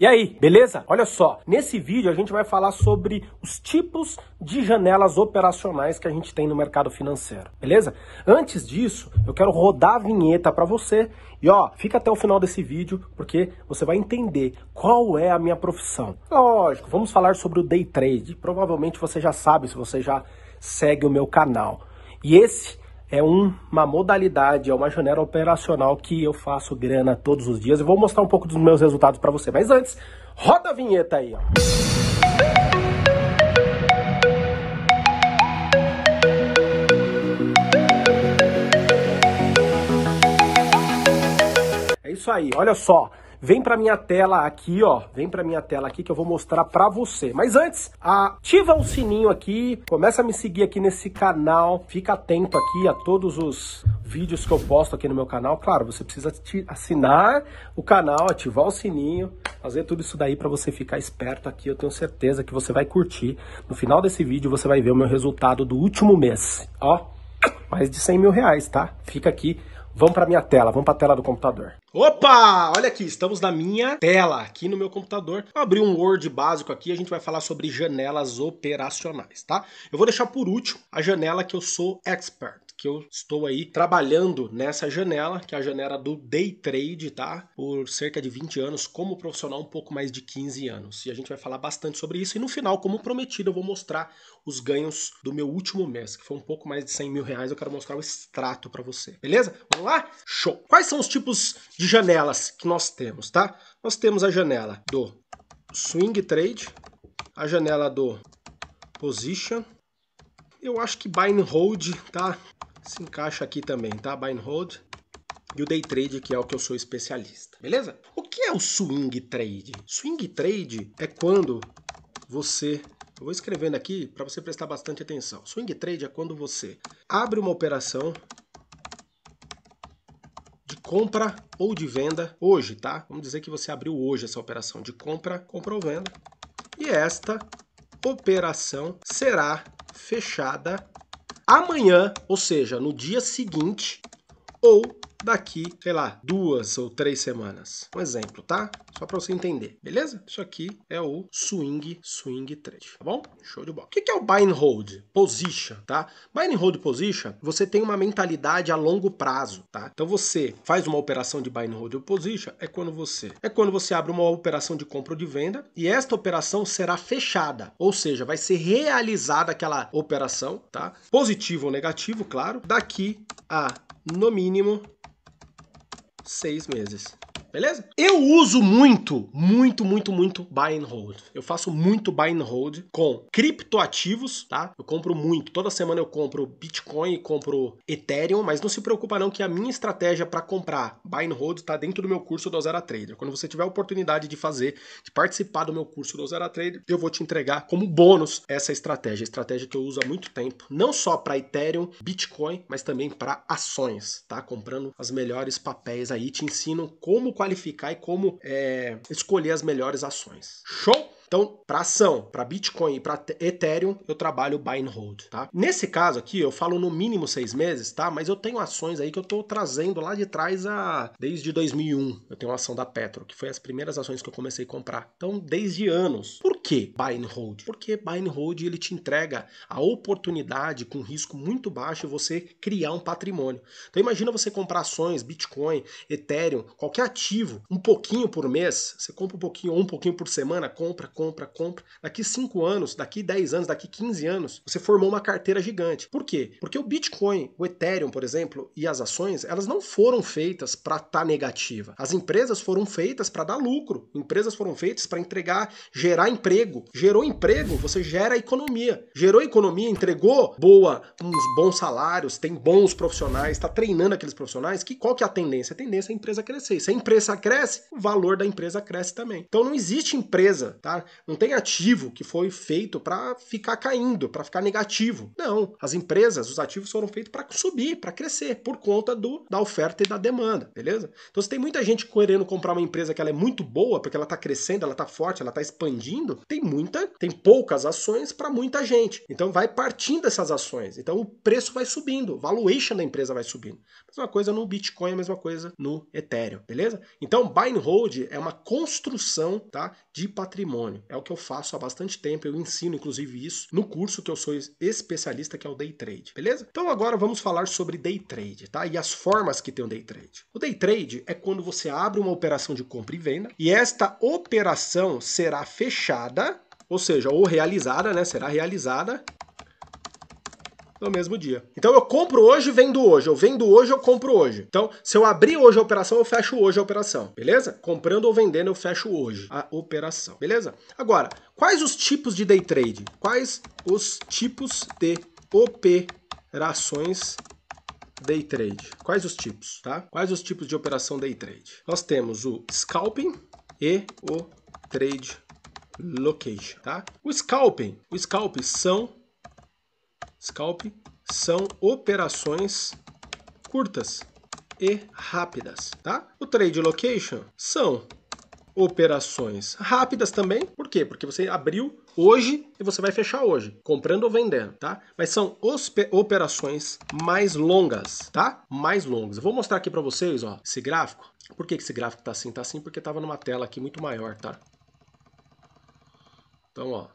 E aí, beleza? Olha só, nesse vídeo a gente vai falar sobre os tipos de janelas operacionais que a gente tem no mercado financeiro, beleza? Antes disso, eu quero rodar a vinheta para você e ó, fica até o final desse vídeo porque você vai entender qual é a minha profissão. Lógico, vamos falar sobre o day trade. Provavelmente você já sabe se você já segue o meu canal. E esse é uma modalidade, é uma janela operacional que eu faço grana todos os dias. Eu vou mostrar um pouco dos meus resultados para você. Mas antes, roda a vinheta aí. Ó. É isso aí, olha só. Vem para minha tela aqui, ó. Vem para minha tela aqui que eu vou mostrar para você. Mas antes, ativa o sininho aqui, começa a me seguir aqui nesse canal. Fica atento aqui a todos os vídeos que eu posto aqui no meu canal. Claro, você precisa assinar o canal, ativar o sininho, fazer tudo isso daí para você ficar esperto aqui. Eu tenho certeza que você vai curtir. No final desse vídeo você vai ver o meu resultado do último mês, ó. Mais de 100 mil reais, tá? Fica aqui Vamos para minha tela, vamos para a tela do computador. Opa! Olha aqui, estamos na minha tela, aqui no meu computador. Eu abri um Word básico aqui, a gente vai falar sobre janelas operacionais, tá? Eu vou deixar por último a janela que eu sou expert que eu estou aí trabalhando nessa janela, que é a janela do day trade, tá? Por cerca de 20 anos, como profissional um pouco mais de 15 anos. E a gente vai falar bastante sobre isso. E no final, como prometido, eu vou mostrar os ganhos do meu último mês, que foi um pouco mais de 100 mil reais. Eu quero mostrar o extrato para você, beleza? Vamos lá? Show! Quais são os tipos de janelas que nós temos, tá? Nós temos a janela do swing trade, a janela do position. Eu acho que buy and hold, tá? se encaixa aqui também, tá? Buy and hold e o day trade, que é o que eu sou especialista. Beleza? O que é o swing trade? Swing trade é quando você eu vou escrevendo aqui para você prestar bastante atenção. Swing trade é quando você abre uma operação de compra ou de venda hoje, tá? Vamos dizer que você abriu hoje essa operação de compra, compra ou venda. E esta operação será fechada amanhã, ou seja, no dia seguinte, ou daqui, sei lá, duas ou três semanas. Um exemplo, tá? Só para você entender, beleza? Isso aqui é o swing, swing trade, tá bom? Show de bola. O que é o buy and hold position, tá? Buy and hold position, você tem uma mentalidade a longo prazo, tá? Então você faz uma operação de buy and hold position é quando você é quando você abre uma operação de compra ou de venda e esta operação será fechada, ou seja, vai ser realizada aquela operação, tá? Positivo ou negativo, claro, daqui a no mínimo seis meses beleza? Eu uso muito, muito, muito, muito buy and hold. Eu faço muito buy and hold com criptoativos, tá? Eu compro muito. Toda semana eu compro Bitcoin e compro Ethereum, mas não se preocupa não que a minha estratégia para comprar buy and hold tá dentro do meu curso do Zero Trader. Quando você tiver a oportunidade de fazer, de participar do meu curso do Zero Trader, eu vou te entregar como bônus essa estratégia, estratégia que eu uso há muito tempo, não só para Ethereum, Bitcoin, mas também para ações, tá? Comprando as melhores papéis aí, te ensino como qualificar e como é, escolher as melhores ações. Show? Então, para ação, para Bitcoin e para Ethereum, eu trabalho buy and hold, tá? Nesse caso aqui, eu falo no mínimo seis meses, tá? Mas eu tenho ações aí que eu estou trazendo lá de trás a desde 2001. Eu tenho uma ação da Petro, que foi as primeiras ações que eu comecei a comprar. Então, desde anos. Por que buy and hold? Porque buy and hold ele te entrega a oportunidade com risco muito baixo você criar um patrimônio. Então, imagina você comprar ações, Bitcoin, Ethereum, qualquer ativo, um pouquinho por mês, você compra um pouquinho ou um pouquinho por semana, compra compra, compra. Daqui 5 anos, daqui 10 anos, daqui 15 anos, você formou uma carteira gigante. Por quê? Porque o Bitcoin, o Ethereum, por exemplo, e as ações, elas não foram feitas para estar tá negativa. As empresas foram feitas para dar lucro. Empresas foram feitas para entregar, gerar emprego. Gerou emprego, você gera economia. Gerou economia, entregou boa, uns bons salários, tem bons profissionais, está treinando aqueles profissionais. Que qual que é a tendência? A tendência é a empresa crescer. E se a empresa cresce, o valor da empresa cresce também. Então não existe empresa, tá? não tem ativo que foi feito para ficar caindo, para ficar negativo. Não, as empresas, os ativos foram feitos para subir, para crescer, por conta do, da oferta e da demanda, beleza? Então se tem muita gente querendo comprar uma empresa que ela é muito boa, porque ela está crescendo, ela está forte, ela está expandindo, tem muita, tem poucas ações para muita gente. Então vai partindo essas ações. Então o preço vai subindo, o valuation da empresa vai subindo. Mesma coisa no Bitcoin, a mesma coisa no Ethereum, beleza? Então buy and hold é uma construção, tá, de patrimônio Bitcoin. É o que eu faço há bastante tempo, eu ensino inclusive isso no curso que eu sou especialista, que é o Day Trade, beleza? Então agora vamos falar sobre Day Trade, tá? E as formas que tem o Day Trade. O Day Trade é quando você abre uma operação de compra e venda e esta operação será fechada ou seja, ou realizada, né? Será realizada no mesmo dia. Então eu compro hoje, vendo hoje. Eu vendo hoje, eu compro hoje. Então, se eu abrir hoje a operação, eu fecho hoje a operação. Beleza? Comprando ou vendendo, eu fecho hoje a operação. Beleza? Agora, quais os tipos de day trade? Quais os tipos de operações day trade? Quais os tipos, tá? Quais os tipos de operação day trade? Nós temos o scalping e o trade location, tá? O scalping, o scalping são scalp são operações curtas e rápidas, tá? O trade location são operações rápidas também. Por quê? Porque você abriu hoje e você vai fechar hoje, comprando ou vendendo, tá? Mas são operações mais longas, tá? Mais longas. Eu vou mostrar aqui para vocês, ó, esse gráfico. Por que esse gráfico tá assim? Tá assim porque tava numa tela aqui muito maior, tá? Então, ó,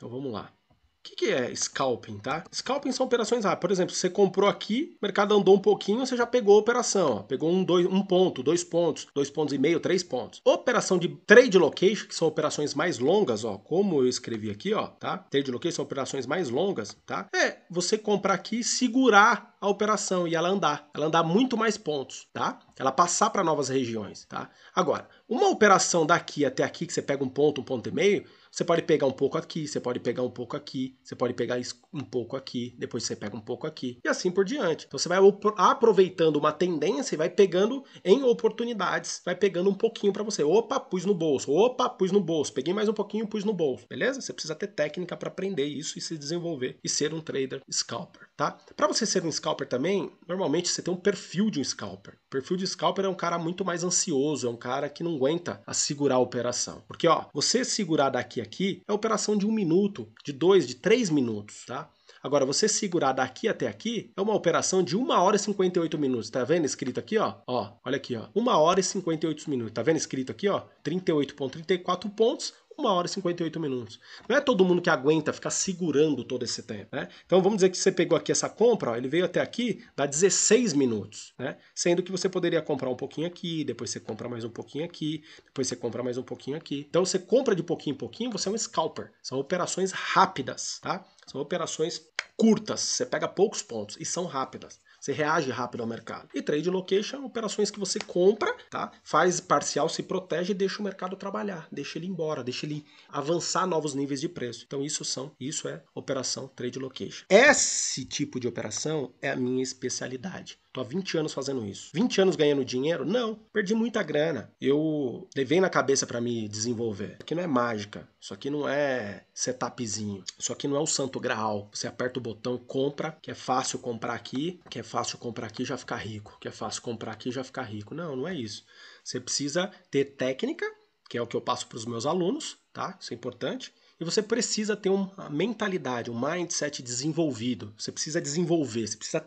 Então vamos lá. O que, que, é scalping, tá? Scalping são operações rápidas. Por exemplo, você comprou aqui, o mercado andou um pouquinho, você já pegou a operação. Ó. Pegou um, dois, um ponto, dois pontos, dois pontos e meio, três pontos. Operação de trade location, que são operações mais longas, ó, como eu escrevi aqui, ó, tá? Trade location são operações mais longas, tá? É você comprar aqui e segurar a operação e ela andar. Ela andar muito mais pontos, tá? Ela passar para novas regiões, tá? Agora, uma operação daqui até aqui, que você pega um ponto, um ponto e meio, você pode pegar um pouco aqui, você pode pegar um pouco aqui, você pode pegar um pouco aqui, depois você pega um pouco aqui e assim por diante. Então você vai aproveitando uma tendência e vai pegando em oportunidades, vai pegando um pouquinho para você. Opa, pus no bolso. Opa, pus no bolso. Peguei mais um pouquinho, pus no bolso. Beleza? Você precisa ter técnica para aprender isso e se desenvolver e ser um trader scalper. Tá? Para você ser um scalper também, normalmente você tem um perfil de um scalper. O perfil de scalper é um cara muito mais ansioso, é um cara que não aguenta a segurar a operação. Porque ó, você segurar daqui a aqui é operação de um minuto, de dois, de três minutos, tá? Agora, você segurar daqui até aqui é uma operação de 1 hora e 58 minutos. Tá vendo escrito aqui, ó? Ó, olha aqui, ó. 1 hora e 58 minutos. Tá vendo escrito aqui, ó? 38.34 pontos uma hora e 58 minutos. Não é todo mundo que aguenta ficar segurando todo esse tempo, né? Então vamos dizer que você pegou aqui essa compra, ó, ele veio até aqui, dá 16 minutos, né? Sendo que você poderia comprar um pouquinho aqui, depois você compra mais um pouquinho aqui, depois você compra mais um pouquinho aqui. Então você compra de pouquinho em pouquinho, você é um scalper. São operações rápidas, tá? São operações curtas, você pega poucos pontos e são rápidas. Você reage rápido ao mercado. E trade location, operações que você compra, tá? Faz parcial, se protege e deixa o mercado trabalhar, deixa ele embora, deixa ele avançar novos níveis de preço. Então isso são, isso é operação trade location. Esse tipo de operação é a minha especialidade. Tô há 20 anos fazendo isso. 20 anos ganhando dinheiro? Não, perdi muita grana. Eu levei na cabeça para me desenvolver. Isso aqui não é mágica. Isso aqui não é setupzinho. Isso aqui não é o santo graal. Você aperta o botão compra, que é fácil comprar aqui, que é fácil comprar aqui já ficar rico, que é fácil comprar aqui já ficar rico. Não, não é isso. Você precisa ter técnica, que é o que eu passo para os meus alunos, tá? Isso é importante. E você precisa ter uma mentalidade, um mindset desenvolvido. Você precisa desenvolver, você precisa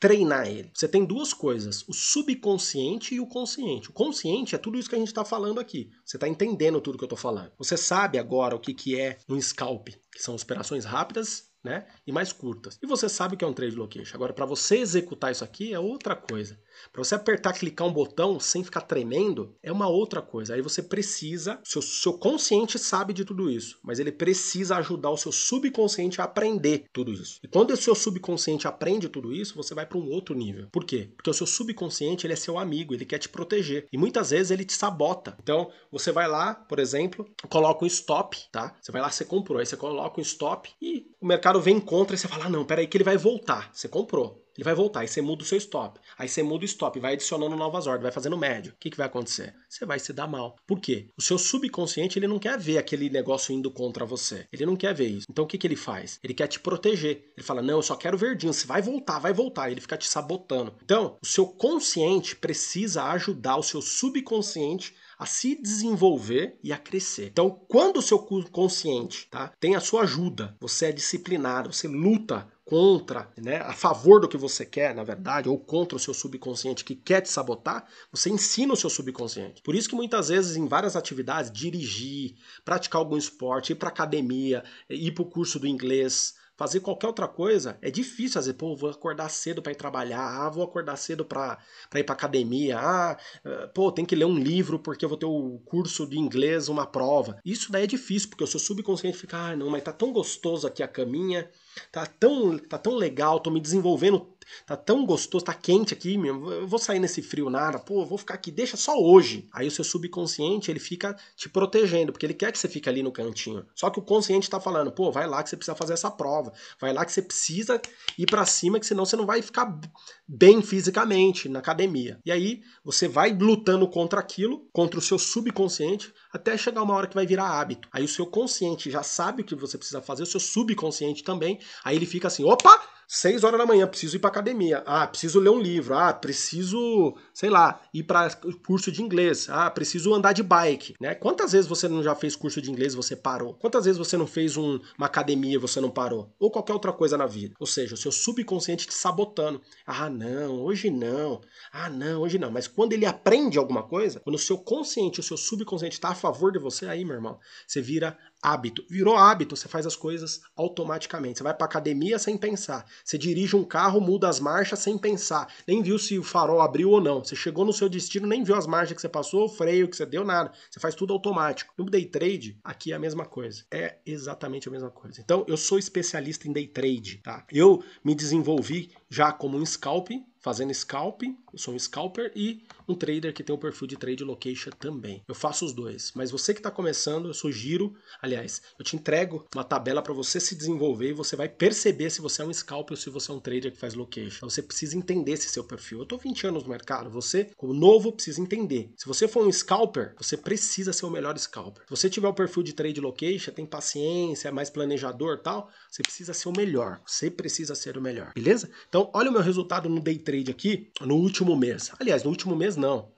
treinar ele. Você tem duas coisas: o subconsciente e o consciente. O consciente é tudo isso que a gente está falando aqui. Você está entendendo tudo que eu estou falando. Você sabe agora o que, que é um scalp, que são operações rápidas né? E mais curtas. E você sabe que é um trade location. Agora, para você executar isso aqui é outra coisa. Para você apertar, clicar um botão sem ficar tremendo é uma outra coisa. Aí você precisa, seu, seu consciente sabe de tudo isso, mas ele precisa ajudar o seu subconsciente a aprender tudo isso. E quando o seu subconsciente aprende tudo isso, você vai para um outro nível. Por quê? Porque o seu subconsciente ele é seu amigo, ele quer te proteger e muitas vezes ele te sabota. Então você vai lá, por exemplo, coloca um stop, tá? Você vai lá, você comprou, aí você coloca um stop e o mercado vem contra e você fala: ah, não, peraí, que ele vai voltar. Você comprou, ele vai voltar, aí você muda o seu stop. Aí você muda o stop, vai adicionando novas ordens, vai fazendo médio. O que, que vai acontecer? Você vai se dar mal. Por quê? O seu subconsciente ele não quer ver aquele negócio indo contra você. Ele não quer ver isso. Então o que, que ele faz? Ele quer te proteger. Ele fala: não, eu só quero verdinho, você vai voltar, vai voltar. Ele fica te sabotando. Então, o seu consciente precisa ajudar o seu subconsciente a se desenvolver e a crescer. Então, quando o seu consciente tá, tem a sua ajuda, você é disciplinado, você luta contra, né, a favor do que você quer, na verdade, ou contra o seu subconsciente que quer te sabotar, você ensina o seu subconsciente. Por isso que muitas vezes em várias atividades, dirigir, praticar algum esporte, ir para academia, ir para o curso do inglês, Fazer qualquer outra coisa é difícil fazer. Pô, vou acordar cedo para ir trabalhar. Ah, vou acordar cedo para ir para academia. Ah, eh, pô, tem que ler um livro porque eu vou ter o um curso de inglês, uma prova. Isso daí é difícil, porque o seu subconsciente fica, ah, não, mas tá tão gostoso aqui a caminha Tá tão, tá tão legal, tô me desenvolvendo, tá tão gostoso, tá quente aqui, meu eu vou sair nesse frio nada, pô, vou ficar aqui, deixa só hoje. Aí o seu subconsciente, ele fica te protegendo, porque ele quer que você fique ali no cantinho. Só que o consciente tá falando, pô, vai lá que você precisa fazer essa prova, vai lá que você precisa ir para cima, que senão você não vai ficar bem fisicamente na academia. E aí você vai lutando contra aquilo, contra o seu subconsciente, até chegar uma hora que vai virar hábito. Aí o seu consciente já sabe o que você precisa fazer, o seu subconsciente também, Aí ele fica assim, opa, 6 horas da manhã, preciso ir pra academia. Ah, preciso ler um livro. Ah, preciso, sei lá, ir para curso de inglês. Ah, preciso andar de bike, né? Quantas vezes você não já fez curso de inglês e você parou? Quantas vezes você não fez um, uma academia e você não parou? Ou qualquer outra coisa na vida. Ou seja, o seu subconsciente te sabotando. Ah, não, hoje não. Ah, não, hoje não. Mas quando ele aprende alguma coisa, quando o seu consciente, o seu subconsciente está a favor de você, aí, meu irmão, você vira hábito. Virou hábito, você faz as coisas automaticamente. Você vai para academia sem pensar. Você dirige um carro, muda as marchas sem pensar. Nem viu se o farol abriu ou não. Você chegou no seu destino, nem viu as marchas que você passou, o freio que você deu, nada. Você faz tudo automático. No day trade, aqui é a mesma coisa. É exatamente a mesma coisa. Então, eu sou especialista em day trade, tá? Eu me desenvolvi já como um scalping, fazendo scalping, eu sou um scalper e um trader que tem o perfil de trade location também. Eu faço os dois, mas você que está começando, eu sugiro, aliás, eu te entrego uma tabela para você se desenvolver e você vai perceber se você é um scalper ou se você é um trader que faz location. Então, você precisa entender esse seu perfil. Eu estou 20 anos no mercado, você, como novo, precisa entender. Se você for um scalper, você precisa ser o melhor scalper. Se você tiver o perfil de trade location, tem paciência, é mais planejador tal, você precisa ser o melhor. Você precisa ser o melhor, beleza? Então então, olha o meu resultado no day trade aqui no último mês. Aliás, no último mês não,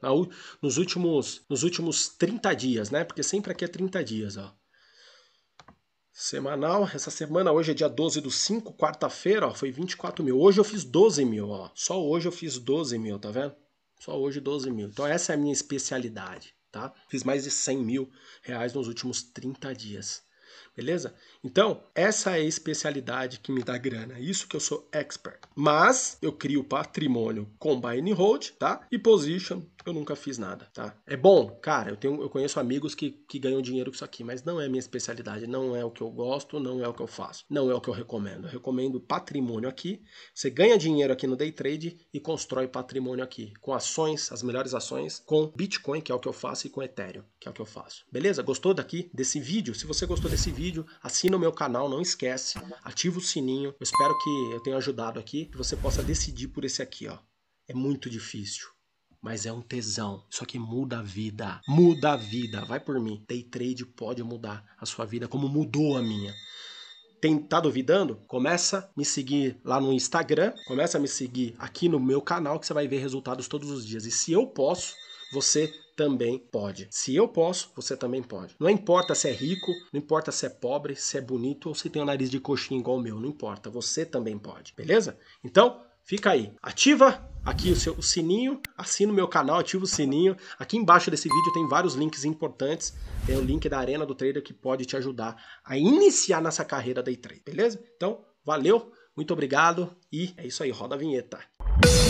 nos últimos nos últimos 30 dias, né? Porque sempre aqui é 30 dias, ó. Semanal, essa semana, hoje é dia 12 do 5, quarta-feira, ó, foi 24 mil. Hoje eu fiz 12 mil, ó. Só hoje eu fiz 12 mil, tá vendo? Só hoje 12 mil. Então essa é a minha especialidade, tá? Fiz mais de 100 mil reais nos últimos 30 dias. Beleza? Então, essa é a especialidade que me dá grana. É isso que eu sou expert. Mas eu crio patrimônio com buy and hold, tá? E position, eu nunca fiz nada, tá? É bom, cara, eu tenho eu conheço amigos que, que ganham dinheiro com isso aqui, mas não é minha especialidade, não é o que eu gosto, não é o que eu faço, não é o que eu recomendo. Eu recomendo patrimônio aqui. Você ganha dinheiro aqui no day trade e constrói patrimônio aqui com ações, as melhores ações, com Bitcoin, que é o que eu faço e com Ethereum, que é o que eu faço. Beleza? Gostou daqui desse vídeo? Se você gostou desse esse vídeo, assina o meu canal, não esquece, ativa o sininho. Eu espero que eu tenha ajudado aqui, que você possa decidir por esse aqui, ó. É muito difícil, mas é um tesão. Isso aqui muda a vida, muda a vida. Vai por mim. Day trade pode mudar a sua vida como mudou a minha. Tem, tá duvidando? Começa a me seguir lá no Instagram, começa a me seguir aqui no meu canal que você vai ver resultados todos os dias. E se eu posso, você também pode. Se eu posso, você também pode. Não importa se é rico, não importa se é pobre, se é bonito ou se tem o um nariz de coxinha igual o meu, não importa, você também pode, beleza? Então, fica aí. Ativa aqui o seu o sininho, assina o meu canal, ativa o sininho. Aqui embaixo desse vídeo tem vários links importantes. Tem o link da Arena do Trader que pode te ajudar a iniciar nessa carreira day trade, beleza? Então, valeu, muito obrigado e é isso aí, roda a vinheta. Música